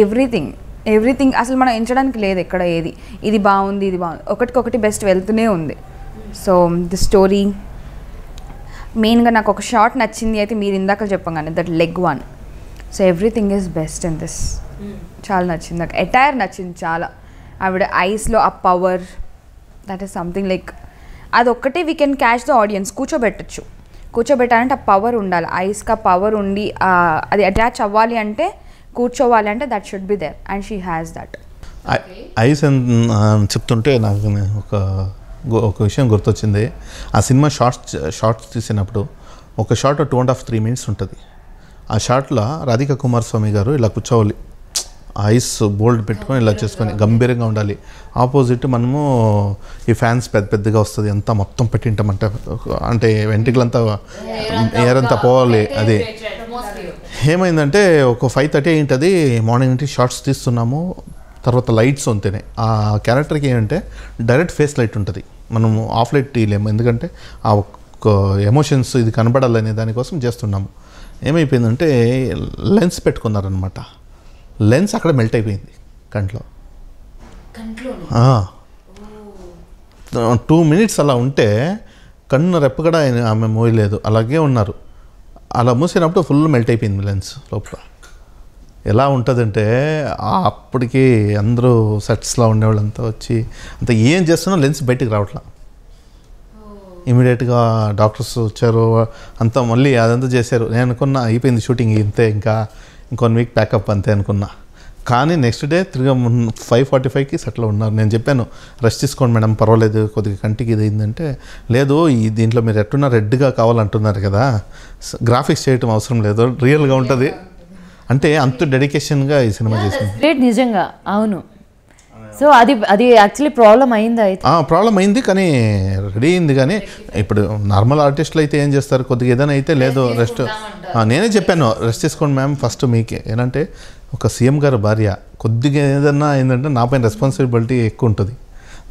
everything everything అసలు మనం ఎంచడానికి లేదు ఎక్కడ ఏది ఇది బాగుంది ఇది బాగుంది ఒకటికొకటి బెస్ట్ వెళ్తూనే ఉంది సో ది స్టోరీ మెయిన్గా నాకు ఒక షార్ట్ నచ్చింది అయితే మీరు ఇందాక చెప్పగానే that leg one so everything is best in this చాలా నచ్చింది నాకు అటైర్ నచ్చింది చాలా ఆవిడ ఐస్లో ఆ power that is something like అదొక్కటే we can catch the audience కూర్చోబెట్టచ్చు కూర్చోబెట్టాలంటే ఆ పవర్ ఉండాలి ఐస్కి ఆ పవర్ ఉండి అది అటాచ్ అవ్వాలి అంటే కూర్చోవాలి అంటే that should be there and she has that eyes చెప్తుంటే నాకు ఒక ఒక విషయం గుర్తొచ్చింది ఆ సినిమా షార్ట్స్ షార్ట్స్ తీసినప్పుడు ఒక short two and half three minutes ఉంటుంది ఆ షార్ట్లో రాధిక కుమార్ స్వామి గారు ఇలా కూర్చోవాలి ఐస్ బోల్డ్ పెట్టుకొని ఇలా చేసుకొని గంభీరంగా ఉండాలి ఆపోజిట్ మనము ఈ ఫ్యాన్స్ పెద్ద పెద్దగా వస్తుంది అంతా మొత్తం పెట్టింటామంటే అంటే వెంట్రుకలంతా ఏరంతా పోవాలి అది ఏమైందంటే ఒక ఫైవ్ థర్టీ అయింటుంది మార్నింగ్ నుంచి షార్ట్స్ తీస్తున్నాము తర్వాత లైట్స్ ఉంటేనే ఆ క్యారెక్టర్కి ఏంటంటే డైరెక్ట్ ఫేస్ లైట్ ఉంటుంది మనం ఆఫ్ లైట్ తీయలేము ఎందుకంటే ఆ ఒక్క ఎమోషన్స్ ఇది కనబడాలనే దానికోసం చేస్తున్నాము ఏమైపోయిందంటే లెన్స్ పెట్టుకున్నారనమాట లెన్స్ అక్కడ మెల్ట్ అయిపోయింది కంట్లో టూ మినిట్స్ అలా ఉంటే కన్ను రెప్పగడ ఆమె మోయలేదు అలాగే ఉన్నారు అలా మూసినప్పుడు ఫుల్ మెల్ట్ అయిపోయింది లెన్స్ లోపల ఎలా ఉంటుందంటే అప్పటికి అందరూ సెట్స్లో ఉండేవాళ్ళంతా వచ్చి అంత ఏం చేస్తున్నా లెన్స్ బయటికి రావట్లా ఇమీడియట్గా డాక్టర్స్ వచ్చారు అంతా మళ్ళీ అదంతా చేశారు నేను అనుకున్న అయిపోయింది షూటింగ్ ఇంతే ఇంకా ఇంకొన్ వీక్ ప్యాకప్ అంతే అనుకున్నా కానీ నెక్స్ట్ డే తిరిగి ఫైవ్ ఫార్టీ ఫైవ్కి సెటిల్ ఉన్నారు నేను చెప్పాను రెస్ట్ తీసుకోండి మేడం పర్వాలేదు కొద్దిగా కంటికి ఇది ఏంటంటే లేదు ఈ దీంట్లో మీరు ఎట్టున్నా రెడ్గా కావాలంటున్నారు కదా గ్రాఫిక్స్ చేయటం అవసరం లేదు రియల్గా ఉంటుంది అంటే అంత డెడికేషన్గా ఈ సినిమా చేసింది నిజంగా అవును సో అది అది యాక్చువల్లీ ప్రాబ్లం అయింది అయితే ప్రాబ్లం అయింది కానీ రెడీ అయింది కానీ ఇప్పుడు నార్మల్ ఆర్టిస్టులు అయితే ఏం చేస్తారు కొద్దిగా ఏదైనా అయితే లేదు రెస్ట్ నేనే చెప్పాను రెస్ట్ తీసుకోండి మ్యామ్ ఫస్ట్ మీకే ఏంటంటే ఒక సీఎం గారు భార్య కొద్దిగా ఏదన్నా ఏంటంటే నా పైన రెస్పాన్సిబిలిటీ ఎక్కువ ఉంటుంది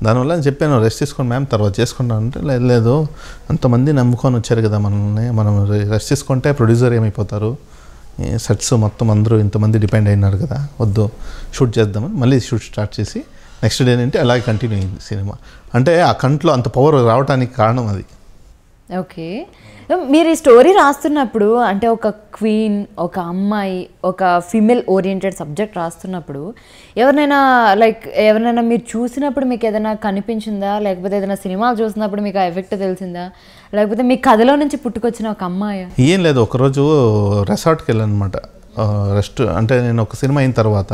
దానివల్ల చెప్పాను రెస్ట్ తీసుకోండి మ్యామ్ తర్వాత చేసుకుంటాను అంటే లేదు లేదు అంతమంది నమ్ముకొని వచ్చారు కదా మనల్ని మనం రెస్ట్ తీసుకుంటే ప్రొడ్యూసర్ ఏమైపోతారు సెట్స్ మొత్తం అందరూ ఇంతమంది డిపెండ్ అయినారు కదా వద్దు షూట్ చేద్దామని మళ్ళీ షూట్ స్టార్ట్ చేసి నెక్స్ట్ డే అంటే అలాగే కంటిన్యూ అయింది సినిమా అంటే ఆ కంట్లో అంత పవర్ రావడానికి కారణం అది ఓకే మీరు ఈ స్టోరీ రాస్తున్నప్పుడు అంటే ఒక క్వీన్ ఒక అమ్మాయి ఒక ఫీమేల్ ఓరియంటెడ్ సబ్జెక్ట్ రాస్తున్నప్పుడు ఎవరినైనా లైక్ ఎవరినైనా మీరు చూసినప్పుడు మీకు ఏదైనా కనిపించిందా లేకపోతే ఏదైనా సినిమాలు చూసినప్పుడు మీకు ఆ ఎఫెక్ట్ తెలిసిందా లేకపోతే మీ కథలో నుంచి పుట్టుకొచ్చిన ఒక అమ్మాయి ఏం లేదు ఒకరోజు రెసార్ట్కి వెళ్ళాను అనమాట రెస్ట్ అంటే నేను ఒక సినిమా అయిన తర్వాత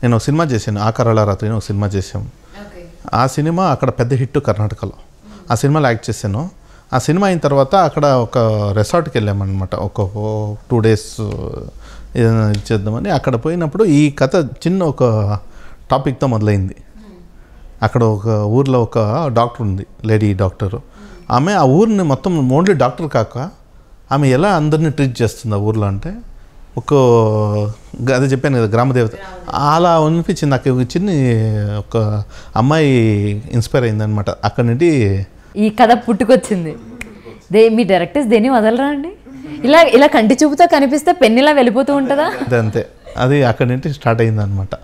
నేను ఒక సినిమా చేశాను ఆకారాల రాత్రి ఒక సినిమా చేశాము ఆ సినిమా అక్కడ పెద్ద హిట్ కర్ణాటకలో ఆ సినిమాలో యాక్ట్ చేశాను ఆ సినిమా అయిన తర్వాత అక్కడ ఒక రెసార్ట్కి వెళ్ళామన్నమాట ఒక టూ డేస్ చేద్దామని అక్కడ పోయినప్పుడు ఈ కథ చిన్న ఒక టాపిక్తో మొదలైంది అక్కడ ఒక ఊర్లో ఒక డాక్టర్ ఉంది లేడీ డాక్టర్ ఆమె ఆ ఊరిని మొత్తం ఓన్లీ డాక్టర్ కాక ఆమె ఎలా అందరినీ ట్రీట్ చేస్తుంది ఆ ఊర్లో అంటే ఒక అదే చెప్పాను కదా గ్రామదేవత అలా అనిపించింది నాకు చిన్న ఒక అమ్మాయి ఇన్స్పైర్ అయింది అనమాట అక్కడి నుండి ఈ కథ పుట్టుకొచ్చింది దే మీ డైరెక్టర్స్ దేని వదలరా అండి ఇలా ఇలా కంటి చూపుతో కనిపిస్తే ఇలా వెళ్ళిపోతూ ఉంటుందా అంతే అది అక్కడి నుండి స్టార్ట్ అయింది అనమాట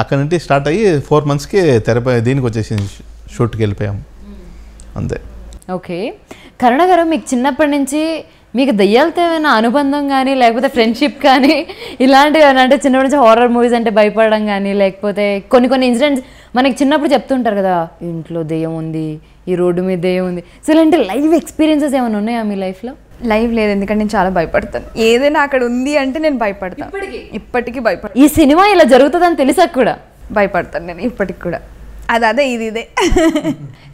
అక్కడి నుండి స్టార్ట్ అయ్యి ఫోర్ మంత్స్కి తెరపై దీనికి వచ్చేసింది షూట్కి వెళ్ళిపోయాము అంతే ఓకే కరుణగారు మీకు చిన్నప్పటి నుంచి మీకు దయ్యాలతో ఏమైనా అనుబంధం కానీ లేకపోతే ఫ్రెండ్షిప్ కానీ ఇలాంటివి ఏమైనా అంటే చిన్నప్పటి నుంచి హారర్ మూవీస్ అంటే భయపడడం కానీ లేకపోతే కొన్ని కొన్ని ఇన్సిడెంట్స్ మనకి చిన్నప్పుడు చెప్తుంటారు కదా ఇంట్లో దెయ్యం ఉంది ఈ రోడ్డు మీద దెయ్యం ఉంది సో ఇలాంటి లైవ్ ఎక్స్పీరియన్సెస్ ఏమైనా ఉన్నాయా మీ లైఫ్లో లైవ్ లేదు ఎందుకంటే నేను చాలా భయపడతాను ఏదైనా అక్కడ ఉంది అంటే నేను భయపడతాను ఇప్పటికీ భయపడ ఈ సినిమా ఇలా జరుగుతుందని తెలిసాక కూడా భయపడతాను నేను ఇప్పటికి కూడా అది అదే ఇది ఇదే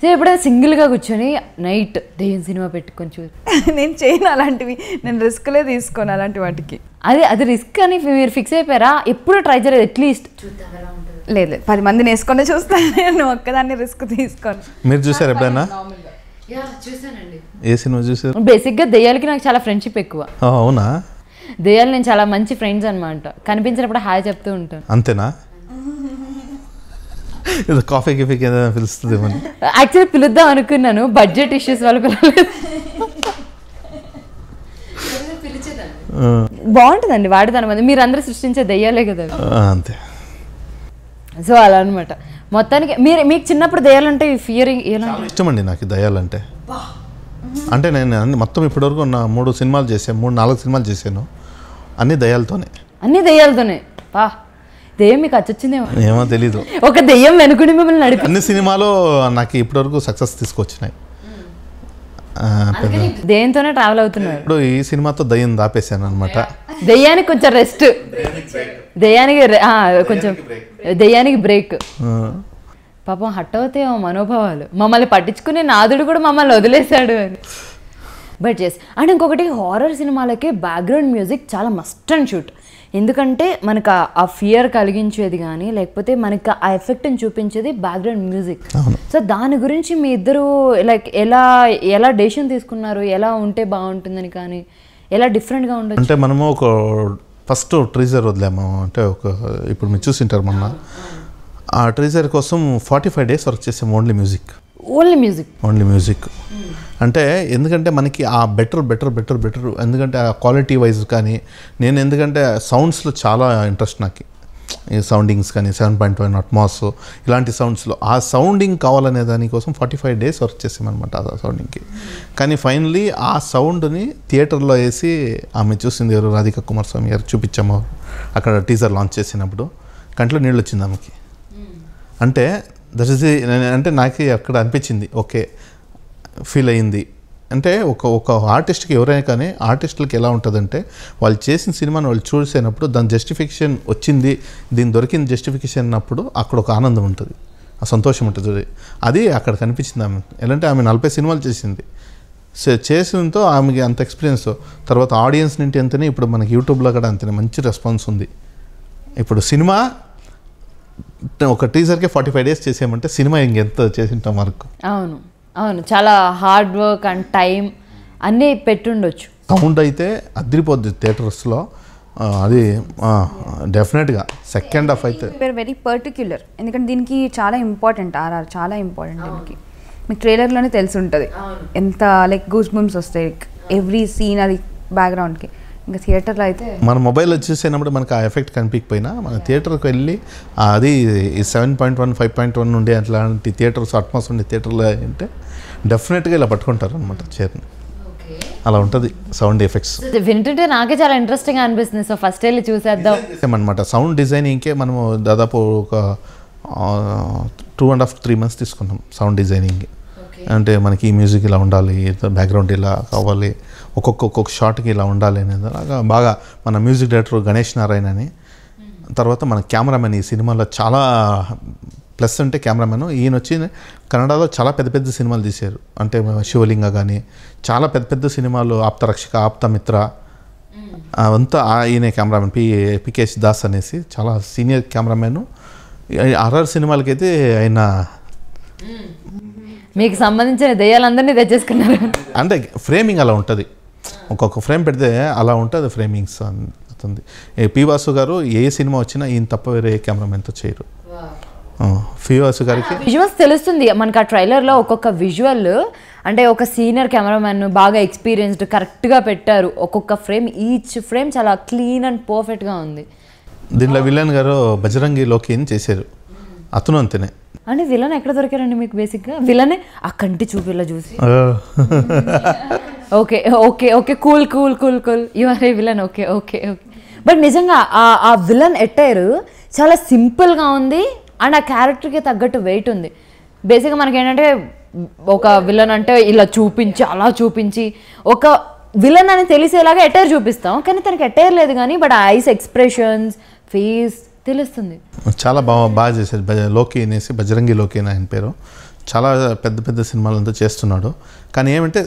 సరే ఎప్పుడైనా సింగిల్గా కూర్చొని నైట్ దెయ్యం సినిమా పెట్టుకొని చూ నేను చేయను అలాంటివి నేను రిస్క్లే తీసుకోను అలాంటి వాటికి అదే అది రిస్క్ అని మీరు ఫిక్స్ అయిపోయారా ఎప్పుడు ట్రై చేయలేదు ఎట్లీస్ట్ లేదు పది మందిని వేసుకొని చూస్తాను నేను ఒక్కదాన్ని రిస్క్ తీసుకోను మీరు చూసారు ఎప్పుడైనా ఏ సినిమా చూసారు బేసిక్గా దెయ్యాలకి నాకు చాలా ఫ్రెండ్షిప్ ఎక్కువ అవునా దెయ్యాలు నేను చాలా మంచి ఫ్రెండ్స్ అనమాట కనిపించినప్పుడు హాయ్ చెప్తూ ఉంటాను అంతేనా కాఫీ గిఫీ కింద పిలుస్తుంది యాక్చువల్లీ పిలుద్దాం అనుకున్నాను బడ్జెట్ ఇష్యూస్ వల్ల పిల్లలు బాగుంటుందండి వాడతాను మంది మీరు అందరూ సృష్టించే దెయ్యాలే కదా అంతే సో అలా అనమాట మొత్తానికి మీరు మీకు చిన్నప్పుడు దయ్యాలంటే ఫియర్ ఇష్టం అండి నాకు దయ్యాలంటే అంటే నేను మొత్తం ఇప్పటివరకు నా మూడు సినిమాలు చేసాను మూడు నాలుగు సినిమాలు చేశాను అన్ని దయ్యాలతోనే అన్ని దయ్యాలతోనే పా దెయ్యం మీకు అచ్చొచ్చిందేమో ఏమో తెలీదు ఒక దెయ్యం వెనుకుని మిమ్మల్ని నడిపి అన్ని సినిమాలో నాకు ఇప్పటివరకు సక్సెస్ తీసుకొచ్చినాయి దేంతోనే ట్రావెల్ అవుతున్నారు ఇప్పుడు ఈ సినిమాతో దయ్యం దాపేశాను అనమాట దెయ్యానికి కొంచెం రెస్ట్ దెయ్యానికి కొంచెం దెయ్యానికి బ్రేక్ పాపం హట్ అవుతే మనోభావాలు మమ్మల్ని పట్టించుకునే నాదుడు కూడా మమ్మల్ని వదిలేశాడు అని బట్ ఎస్ అండ్ ఇంకొకటి హారర్ సినిమాలకి బ్యాక్గ్రౌండ్ మ్యూజిక్ చాలా మస్ట్ అండ్ షూట్ ఎందుకంటే మనకు ఆ ఫియర్ కలిగించేది కానీ లేకపోతే మనకు ఆ ఎఫెక్ట్ని చూపించేది బ్యాక్గ్రౌండ్ మ్యూజిక్ సో దాని గురించి మీ ఇద్దరు లైక్ ఎలా ఎలా డెసిషన్ తీసుకున్నారు ఎలా ఉంటే బాగుంటుందని కానీ ఎలా డిఫరెంట్గా ఉండదు అంటే మనము ఒక ఫస్ట్ ట్రీజర్ వదిలేము అంటే ఒక ఇప్పుడు మీరు చూసింటారు మొన్న ఆ ట్రీజర్ కోసం ఫార్టీ ఫైవ్ డేస్ వర్క్ చేసాము only music only music only music అంటే ఎందుకంటే మనకి ఆ బెటర్ బెటర్ బెటర్ బెటర్ ఎందుకంటే ఆ క్వాలిటీ వైజ్ కానీ నేను ఎందుకంటే సౌండ్స్లో చాలా ఇంట్రెస్ట్ నాకు ఈ సౌండింగ్స్ కానీ సెవెన్ పాయింట్ వన్ అట్మాస్ ఇలాంటి సౌండ్స్లో ఆ సౌండింగ్ కావాలనే దానికోసం ఫార్టీ ఫైవ్ డేస్ వర్క్ చేసామన్నమాట ఆ సౌండింగ్కి కానీ ఫైనలీ ఆ సౌండ్ని థియేటర్లో వేసి ఆమె చూసింది ఎవరు రాధిక కుమార్ స్వామి గారు చూపించాము అక్కడ టీజర్ లాంచ్ చేసినప్పుడు కంట్లో నీళ్ళు వచ్చింది ఆమెకి అంటే దట్ ఇస్ అంటే నాకు అక్కడ అనిపించింది ఓకే ఫీల్ అయింది అంటే ఒక ఒక ఆర్టిస్ట్కి ఎవరైనా కానీ ఆర్టిస్టులకి ఎలా ఉంటుందంటే వాళ్ళు చేసిన సినిమాని వాళ్ళు చూసేనప్పుడు దాని జస్టిఫికేషన్ వచ్చింది దీని దొరికిన జస్టిఫికేషన్ అన్నప్పుడు అక్కడ ఒక ఆనందం ఉంటుంది ఆ సంతోషం ఉంటుంది అది అక్కడ కనిపించింది ఆమె ఎలాంటి ఆమె నలభై సినిమాలు చేసింది చేసినంతో ఆమెకి అంత ఎక్స్పీరియన్స్ తర్వాత ఆడియన్స్ నుండి అంతనే ఇప్పుడు మనకి యూట్యూబ్లో కూడా అంతనే మంచి రెస్పాన్స్ ఉంది ఇప్పుడు సినిమా ఒక టీజర్కే ఫార్టీ ఫైవ్ డేస్ చేసేయమంటే సినిమా ఇంకెంత చేసింటాం మనకు అవును అవును చాలా హార్డ్ వర్క్ అండ్ టైం అన్నీ పెట్టుండొచ్చు సౌండ్ అయితే అద్దరిపోద్ది థియేటర్స్లో అది డెఫినెట్గా సెకండ్ హాఫ్ అయితే వెరీ పర్టిక్యులర్ ఎందుకంటే దీనికి చాలా ఇంపార్టెంట్ ఆర్ఆర్ చాలా ఇంపార్టెంట్ దీనికి మీకు ట్రైలర్లోనే తెలిసి ఉంటుంది ఎంత లైక్ గూస్ బుమ్స్ వస్తాయి ఎవ్రీ సీన్ అది బ్యాక్గ్రౌండ్కి ఇంకా థియేటర్లో అయితే మన మొబైల్ వచ్చేసినప్పుడు మనకు ఆ ఎఫెక్ట్ కనిపించకపోయినా మన థియేటర్కి వెళ్ళి అది seven point one five point one ఉండే అట్లాంటి థియేటర్స్ అట్మాస్ ఉండే థియేటర్లో అంటే డెఫినెట్గా ఇలా పట్టుకుంటారు అనమాట చీరని అలా ఉంటుంది సౌండ్ ఎఫెక్ట్స్ వింటుంటే నాకే చాలా ఇంట్రెస్టింగ్ అనిపిస్తుంది సో ఫస్ట్ వెళ్ళి చూసేద్దాం అనమాట సౌండ్ డిజైనింగ్కే మనము దాదాపు ఒక two and half three months తీసుకున్నాం సౌండ్ డిజైనింగ్ అంటే మనకి మ్యూజిక్ ఇలా ఉండాలి బ్యాక్గ్రౌండ్ ఇలా కావాలి ఒక్కొక్క ఒక్కొక్క షాట్కి ఇలా ఉండాలి అనేది అలాగా బాగా మన మ్యూజిక్ డైరెక్టర్ గణేష్ నారాయణ అని తర్వాత మన కెమెరామెన్ ఈ సినిమాలో చాలా ప్లస్ అంటే కెమెరామెన్ ఈయన వచ్చి కన్నడలో చాలా పెద్ద పెద్ద సినిమాలు తీశారు అంటే శివలింగ కానీ చాలా పెద్ద పెద్ద సినిమాలు ఆప్తరక్షక ఆప్తమిత్ర అంతా ఈయన కెమెరామెన్ పి పికేష్ దాస్ అనేసి చాలా సీనియర్ కెమెరామెన్ ఆర్ఆర్ సినిమాలకైతే ఆయన మీకు సంబంధించిన దయ్యాలందరినీ తెచ్చేసుకున్నారు అంటే ఫ్రేమింగ్ అలా ఉంటుంది ఒక్కొక్క ఫ్రేమ్ పెడితే అలా ఉంటుంది ఫ్రేమింగ్స్ అవుతుంది పివాసు గారు ఏ సినిమా వచ్చినా ఈయన తప్ప వేరే ఏ కెమెరామెన్తో చేయరు ఫీవాసు గారికి విజువల్స్ తెలుస్తుంది మనకి ఆ ట్రైలర్లో ఒక్కొక్క విజువల్ అంటే ఒక సీనియర్ కెమెరామెన్ బాగా ఎక్స్పీరియన్స్డ్ కరెక్ట్గా పెట్టారు ఒక్కొక్క ఫ్రేమ్ ఈచ్ ఫ్రేమ్ చాలా క్లీన్ అండ్ పర్ఫెక్ట్గా ఉంది దీనిలో విలన్ గారు బజరంగిలోకి ఏం చేశారు అతను అంతేనే అంటే విలన్ ఎక్కడ దొరికారండి మీకు బేసిక్గా విలనే ఆ కంటి చూపిలా చూసి *laughs* okay okay okay cool cool cool cool you are a villain okay okay okay but నిజంగా ఆ విలన్ ఎట్టైరు చాలా సింపుల్గా ఉంది అండ్ ఆ క్యారెక్టర్కి తగ్గట్టు వెయిట్ ఉంది బేసిక్గా మనకి ఏంటంటే ఒక విలన్ అంటే ఇలా చూపించి అలా చూపించి ఒక విలన్ అని తెలిసేలాగా ఎటైర్ చూపిస్తాం కానీ తనకి ఎటైర్ లేదు కానీ బట్ ఐస్ ఎక్స్ప్రెషన్స్ ఫేస్ తెలుస్తుంది చాలా బాగా బాగా చేశారు లోకి అనేసి బజరంగి లోకి అని ఆయన పేరు చాలా పెద్ద పెద్ద సినిమాలంతా చేస్తున్నాడు కానీ ఏమంటే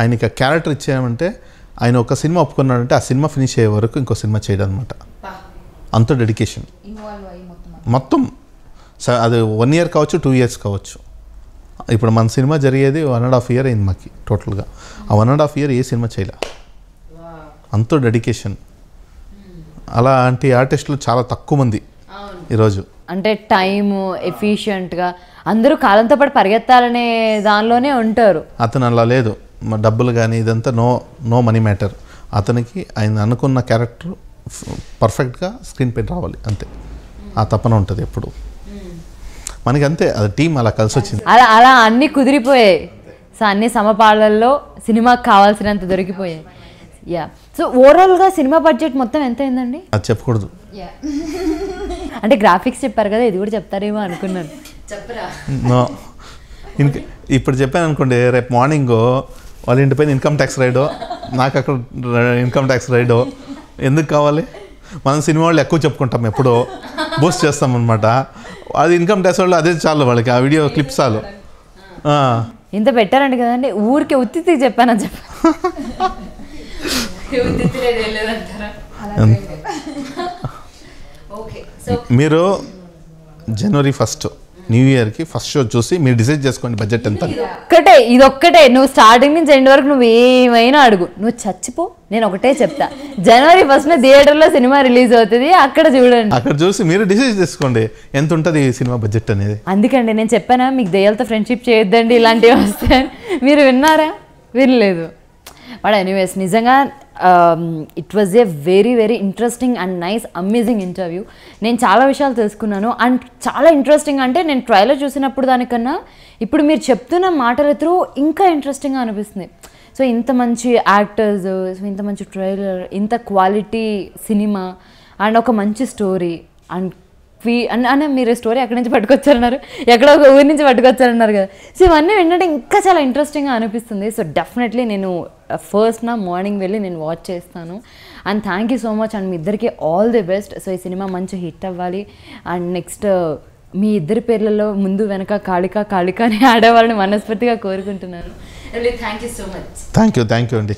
ఆయనకి క్యారెక్టర్ ఇచ్చేయమంటే ఆయన ఒక సినిమా ఒప్పుకున్నాడంటే ఆ సినిమా ఫినిష్ అయ్యే వరకు ఇంకో సినిమా చేయడం అనమాట అంత డెడికేషన్ మొత్తం అది వన్ ఇయర్ కావచ్చు టూ ఇయర్స్ కావచ్చు ఇప్పుడు మన సినిమా జరిగేది వన్ అండ్ హాఫ్ ఇయర్ అయింది మాకు టోటల్గా ఆ వన్ అండ్ హాఫ్ ఇయర్ ఏ సినిమా చేయలే అంత డెడికేషన్ అలాంటి ఆర్టిస్టులు చాలా తక్కువ మంది ఈరోజు అంటే టైం ఎఫిషియెంట్గా అందరూ కాలంతో పాటు పరిగెత్తాలనే దానిలోనే ఉంటారు అతను అలా లేదు డబ్బులు కానీ ఇదంతా నో నో మనీ మ్యాటర్ అతనికి ఆయన అనుకున్న క్యారెక్టర్ పర్ఫెక్ట్గా స్క్రీన్ పెయిన్ రావాలి అంతే ఆ తపన ఉంటుంది ఎప్పుడు మనకి అంతే అది టీం అలా కలిసి వచ్చింది అలా అలా అన్నీ కుదిరిపోయాయి సో అన్ని సమపాళ్ళల్లో సినిమాకి కావాల్సినంత దొరికిపోయాయి యా సో ఓవరాల్గా సినిమా బడ్జెట్ మొత్తం ఎంత అయిందండి అది చెప్పకూడదు అంటే గ్రాఫిక్స్ చెప్పారు కదా ఇది కూడా చెప్తారేమో అనుకున్నాను ఇప్పుడు చెప్పాను అనుకోండి రేపు మార్నింగ్ వాళ్ళ ఇంటిపైన ఇన్కమ్ ట్యాక్స్ రైడ్ నాకు అక్కడ ఇన్కమ్ ట్యాక్స్ రైడ్ ఎందుకు కావాలి మనం సినిమా వాళ్ళు ఎక్కువ చెప్పుకుంటాం ఎప్పుడో బూస్ట్ చేస్తాం అనమాట అది ఇన్కమ్ ట్యాక్స్ వాళ్ళు అదే చాలు వాళ్ళకి ఆ వీడియో క్లిప్స్ చాలు ఇంత పెట్టారండి కదండి ఊరికే చెప్పాను చెప్పానని చెప్పి మీరు జనవరి ఫస్ట్ న్యూ ఇయర్ కి ఫస్ట్ షో చూసి మీరు డిసైడ్ చేసుకోండి బడ్జెట్ ఎంత ఒక్కటే ఇది ఒక్కటే నువ్వు స్టార్టింగ్ నుంచి ఎండ్ వరకు నువ్వు ఏమైనా అడుగు నువ్వు చచ్చిపో నేను ఒకటే చెప్తా జనవరి ఫస్ట్ థియేటర్ లో సినిమా రిలీజ్ అవుతుంది అక్కడ చూడండి అక్కడ చూసి మీరు డిసైడ్ చేసుకోండి ఎంత ఉంటుంది ఈ సినిమా బడ్జెట్ అనేది అందుకండి నేను చెప్పానా మీకు దయ్యాలతో ఫ్రెండ్షిప్ చేయొద్దండి ఇలాంటివి వస్తాయని మీరు విన్నారా వినలేదు బట్ ఎనీవేస్ నిజంగా it was a very very interesting and nice amazing interview నేను చాలా విషయాలు తెలుసుకున్నాను అండ్ చాలా ఇంట్రెస్టింగ్ అంటే నేను ట్రైలర్ చూసినప్పుడు దానికన్నా ఇప్పుడు మీరు చెప్తున్న మాటల త్రూ ఇంకా ఇంట్రెస్టింగ్గా అనిపిస్తుంది సో ఇంత మంచి యాక్టర్స్ సో ఇంత మంచి ట్రైలర్ ఇంత క్వాలిటీ సినిమా అండ్ ఒక మంచి స్టోరీ అండ్ ఫీ అని మీరు స్టోరీ ఎక్కడి నుంచి పట్టుకొచ్చారన్నారు ఎక్కడ ఒక ఊరి నుంచి పట్టుకొచ్చారన్నారు కదా సో ఇవన్నీ ఏంటంటే ఇంకా చాలా ఇంట్రెస్టింగ్గా అనిపిస్తుంది సో డెఫినెట్లీ నేను ఫస్ట్ uh, నా మార్నింగ్ వెళ్ళి నేను వాచ్ చేస్తాను and thank you so much and మీ ఇద్దరికి ఆల్ ది బెస్ట్ సో ఈ సినిమా మంచి హిట్ అవ్వాలి అండ్ నెక్స్ట్ uh, మీ ఇద్దరి పేర్లలో ముందు వెనక కాళిక కాళిక అని *laughs* ఆడేవాళ్ళని మనస్ఫూర్తిగా కోరుకుంటున్నాను thank you so much thank you thank you అండి